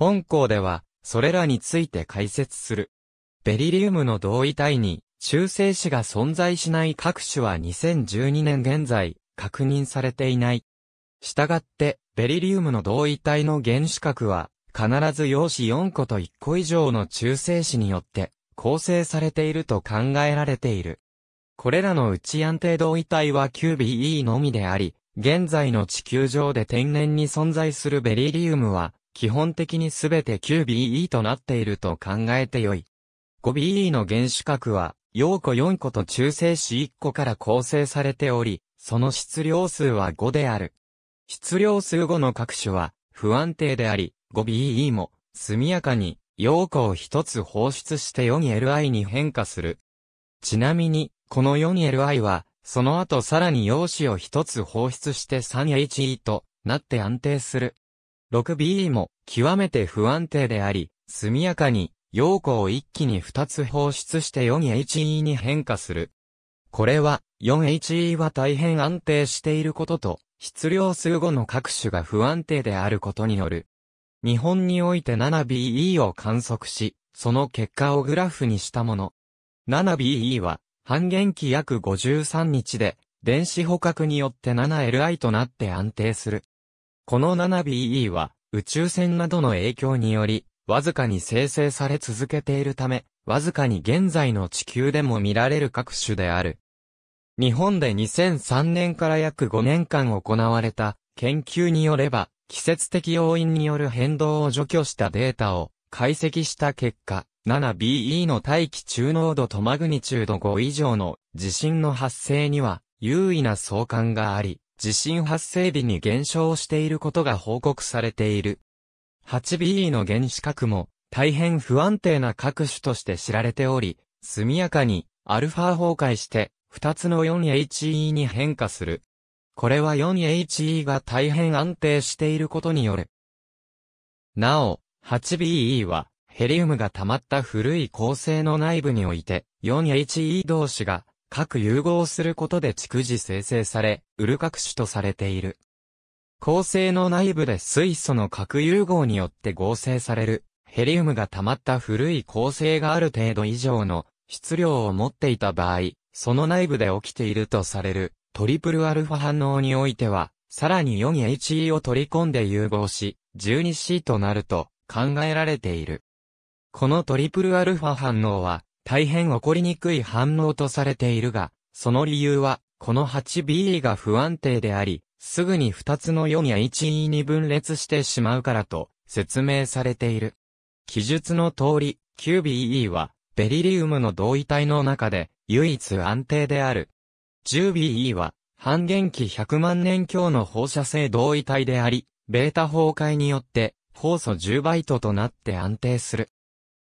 本校では、それらについて解説する。ベリリウムの同位体に、中性子が存在しない各種は2012年現在、確認されていない。したがって、ベリリウムの同位体の原子核は、必ず陽子4個と1個以上の中性子によって、構成されていると考えられている。これらの内安定同位体は QBE のみであり、現在の地球上で天然に存在するベリリウムは、基本的にすべて 9BE となっていると考えてよい。5BE の原子核は、陽子4個と中性子1個から構成されており、その質量数は5である。質量数5の各種は不安定であり、5BE も速やかに陽子を1つ放出して 4LI に変化する。ちなみに、この 4LI は、その後さらに陽子を1つ放出して 3HE となって安定する。6BE も極めて不安定であり、速やかに陽光を一気に2つ放出して 4HE に変化する。これは 4HE は大変安定していることと、質量数後の各種が不安定であることによる。日本において 7BE を観測し、その結果をグラフにしたもの。7BE は、半減期約53日で、電子捕獲によって 7Li となって安定する。この 7BE は、宇宙船などの影響により、わずかに生成され続けているため、わずかに現在の地球でも見られる各種である。日本で2003年から約5年間行われた研究によれば、季節的要因による変動を除去したデータを解析した結果、7BE の大気中濃度とマグニチュード5以上の地震の発生には優位な相関があり、地震発生日に減少していることが報告されている。8BE の原子核も大変不安定な各種として知られており、速やかにアルファ崩壊して2つの 4HE に変化する。これは 4HE が大変安定していることによる。なお、8BE はヘリウムが溜まった古い構成の内部において 4HE 同士が核融合することで蓄次生成され、ウル核種とされている。構成の内部で水素の核融合によって合成される、ヘリウムが溜まった古い構成がある程度以上の質量を持っていた場合、その内部で起きているとされる、トリプルアルファ反応においては、さらに 4HE を取り込んで融合し、12C となると考えられている。このトリプルアルファ反応は、大変起こりにくい反応とされているが、その理由は、この 8BE が不安定であり、すぐに2つの4や 1E に分裂してしまうからと説明されている。記述の通り、9BE はベリリウムの同位体の中で唯一安定である。10BE は半減期100万年強の放射性同位体であり、ベータ崩壊によって、放素10バイトとなって安定する。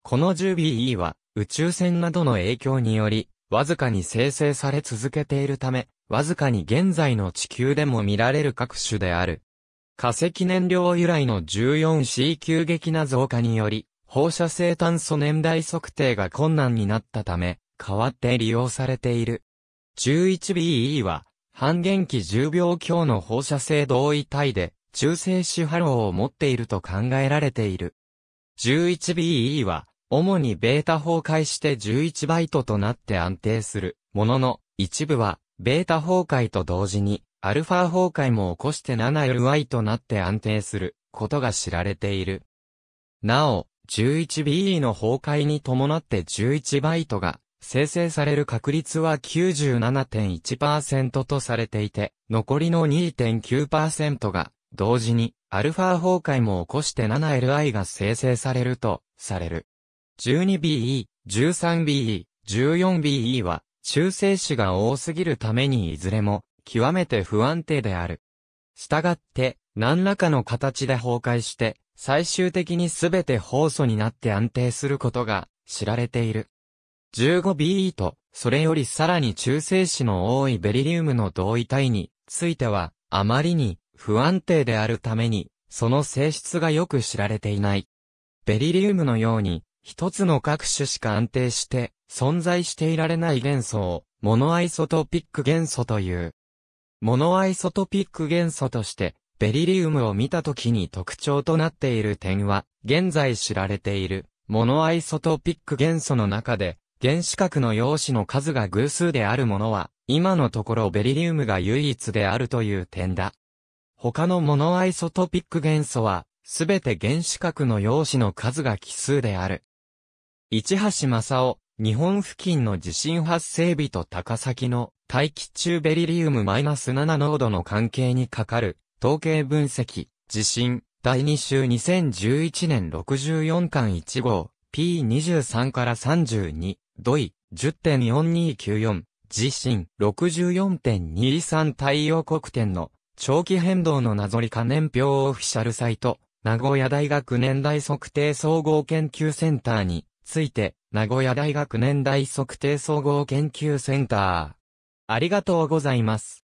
この 10BE は、宇宙船などの影響により、わずかに生成され続けているため、わずかに現在の地球でも見られる各種である。化石燃料由来の 14C 急激な増加により、放射性炭素年代測定が困難になったため、変わって利用されている。11BE は、半減期10秒強の放射性同位体で、中性子波浪を持っていると考えられている。11BE は、主にベータ崩壊して11バイトとなって安定するものの、一部は、ベータ崩壊と同時に、アルファ崩壊も起こして 7ly となって安定することが知られている。なお、11be の崩壊に伴って11バイトが生成される確率は97.1%とされていて、残りの2.9%が同時にアルファ崩壊も起こして 7li が生成されるとされる。12BE、13BE、14BE は、中性子が多すぎるためにいずれも、極めて不安定である。したがって、何らかの形で崩壊して、最終的にすべて放素になって安定することが知られている。15BE と、それよりさらに中性子の多いベリリウムの同位体については、あまりに不安定であるために、その性質がよく知られていない。ベリリウムのように、一つの各種しか安定して、存在していられない元素を、モノアイソトピック元素という。モノアイソトピック元素として、ベリリウムを見た時に特徴となっている点は、現在知られている、モノアイソトピック元素の中で、原子核の陽子の数が偶数であるものは、今のところベリリウムが唯一であるという点だ。他のモノアイソトピック元素は、すべて原子核の陽子の数が奇数である。市橋正夫、日本付近の地震発生日と高崎の大気中ベリリウムマイナス -7 濃度の関係にかかる統計分析、地震、第2週2011年64巻1号、P23 から32、土井、10.4294、地震、6 4 2 3太陽黒点の長期変動のなぞりか年表オフィシャルサイト、名古屋大学年代測定総合研究センターについて、名古屋大学年代測定総合研究センター。ありがとうございます。